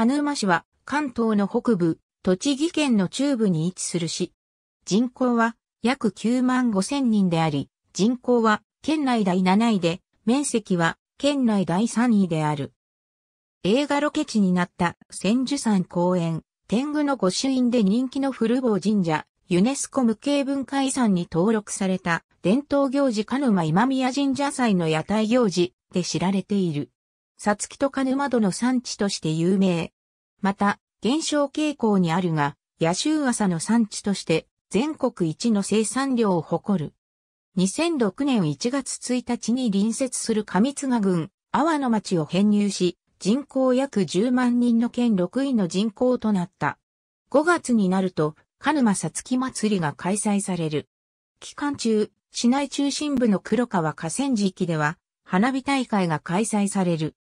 鹿沼市は関東の北部、栃木県の中部に位置する市。人口は約9万5千人であり、人口は県内第7位で、面積は県内第3位である。映画ロケ地になった千住山公園、天狗の御朱印で人気の古坊神社、ユネスコ無形文化遺産に登録された伝統行事鹿沼今宮神社祭の屋台行事で知られている。さつきと鹿沼戸の産地として有名。また、減少傾向にあるが、野州朝の産地として全国一の生産量を誇る。2006年1月1日に隣接する上津賀郡、阿波の町を編入し、人口約10万人の県6位の人口となった。5月になると、鹿沼さつき祭りが開催される。期間中、市内中心部の黒川河川敷では、花火大会が開催される。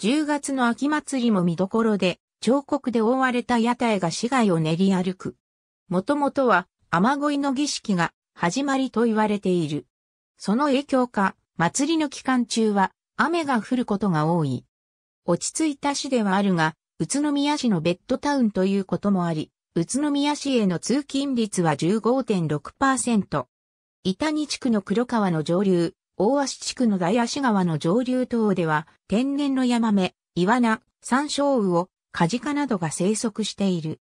10月の秋祭りも見どころで、彫刻で覆われた屋台が市街を練り歩く。もともとは雨乞いの儀式が始まりと言われている。その影響か、祭りの期間中は雨が降ることが多い。落ち着いた市ではあるが、宇都宮市のベッドタウンということもあり、宇都宮市への通勤率は15.6%。板谷地区の黒川の上流、大足地区の大足川の上流等では、天然のヤマメ、イワナ、山椒魚をカジカなどが生息している。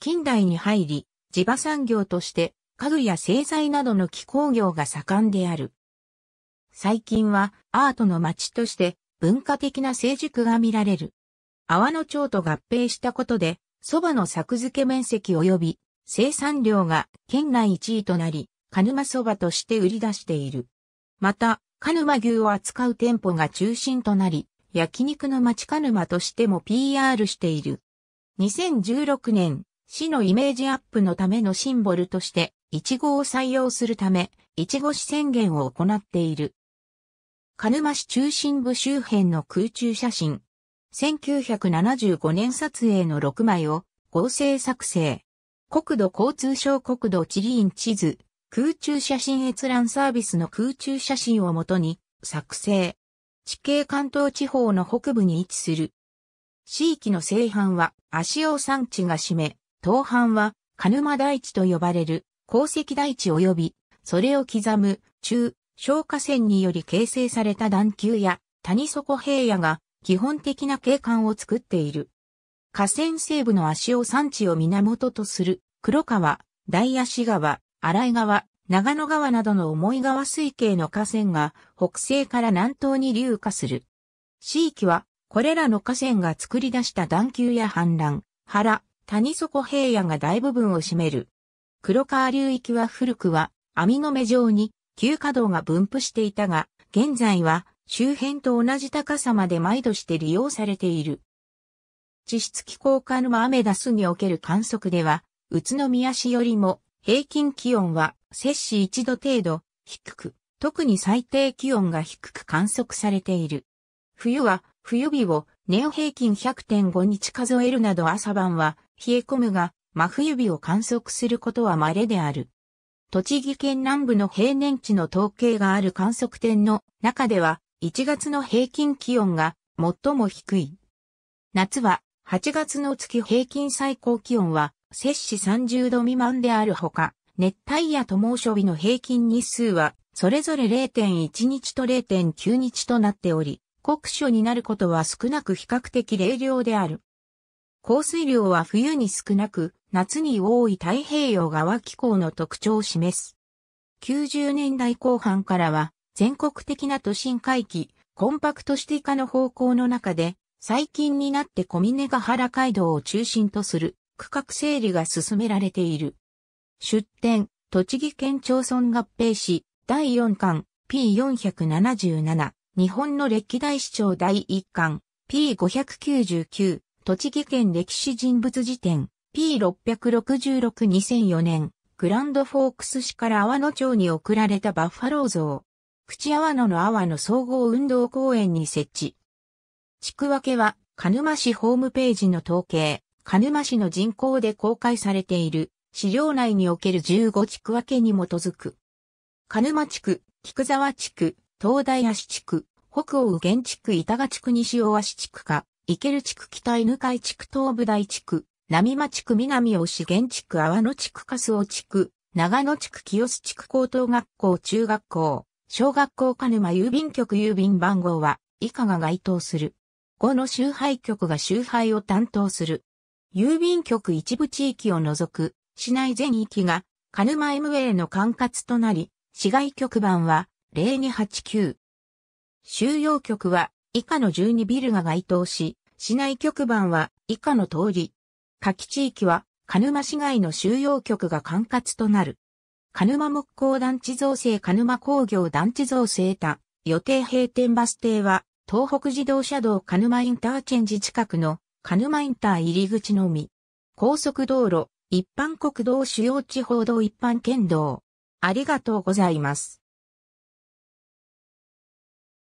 近代に入り、地場産業として家具や製材などの気候業が盛んである。最近はアートの街として文化的な成熟が見られる。阿波野町と合併したことで、蕎麦の作付け面積及び生産量が県内1位となり、鹿沼蕎麦として売り出している。また、鹿沼牛を扱う店舗が中心となり、焼肉の町、鹿沼としても PR している。2016年、市のイメージアップのためのシンボルとして、イチゴを採用するため、イチゴ市宣言を行っている。鹿沼市中心部周辺の空中写真。1975年撮影の6枚を合成作成。国土交通省国土地理院地図、空中写真閲覧サービスの空中写真をもとに作成。地形関東地方の北部に位置する。地域の西半は足尾山地が占め、東半は鹿沼大地と呼ばれる鉱石大地及び、それを刻む中、消火線により形成された段丘や谷底平野が基本的な景観を作っている。河川西部の足尾山地を源とする黒川、大足川、荒井川、長野川などの重い川水系の河川が北西から南東に流下する。地域はこれらの河川が作り出した段丘や氾濫、原、谷底平野が大部分を占める。黒川流域は古くは網の目状に旧稼働が分布していたが、現在は周辺と同じ高さまで毎度して利用されている。地質気候家のアメダスにおける観測では、宇都宮市よりも平均気温は摂氏1度程度低く、特に最低気温が低く観測されている。冬は冬日を年平均100.5日数えるなど朝晩は冷え込むが、真冬日を観測することは稀である。栃木県南部の平年値の統計がある観測点の中では、1月の平均気温が最も低い。夏は8月の月平均最高気温は摂氏30度未満であるほか、熱帯夜と猛暑日の平均日数は、それぞれ0.1日と0.9日となっており、酷暑になることは少なく比較的冷涼である。降水量は冬に少なく、夏に多い太平洋側気候の特徴を示す。90年代後半からは、全国的な都心回帰、コンパクトシティ化の方向の中で、最近になって小峰ヶ原街道を中心とする区画整理が進められている。出展、栃木県町村合併市、第4巻、P477、日本の歴代市長第1巻、P599、栃木県歴史人物辞典、P666-2004 年、グランドフォークス市から阿野町に送られたバッファロー像。口阿野の阿野総合運動公園に設置。地区分けは、鹿沼市ホームページの統計、鹿沼市の人口で公開されている資料内における15地区分けに基づく。鹿沼地区、菊沢地区、東大足地区、北欧原地区板賀地区西大足地区か、池る地区北犬海地区東武大地区、浪間地区南大市原地区阿波野地区粕尾地区、長野地区清洲地区高等学校中学校、小学校鹿沼郵便局郵便番号は以下が該当する。5の集配局が集配を担当する。郵便局一部地域を除く市内全域が鹿沼 MA の管轄となり、市外局番は0289。収容局は以下の12ビルが該当し、市内局番は以下の通り。下記地域は鹿沼市外の収容局が管轄となる。鹿沼木工団地造成鹿沼工業団地造成他、予定閉店バス停は東北自動車道鹿沼インターチェンジ近くのカヌマインター入り口のみ。高速道路、一般国道主要地方道一般県道。ありがとうございます。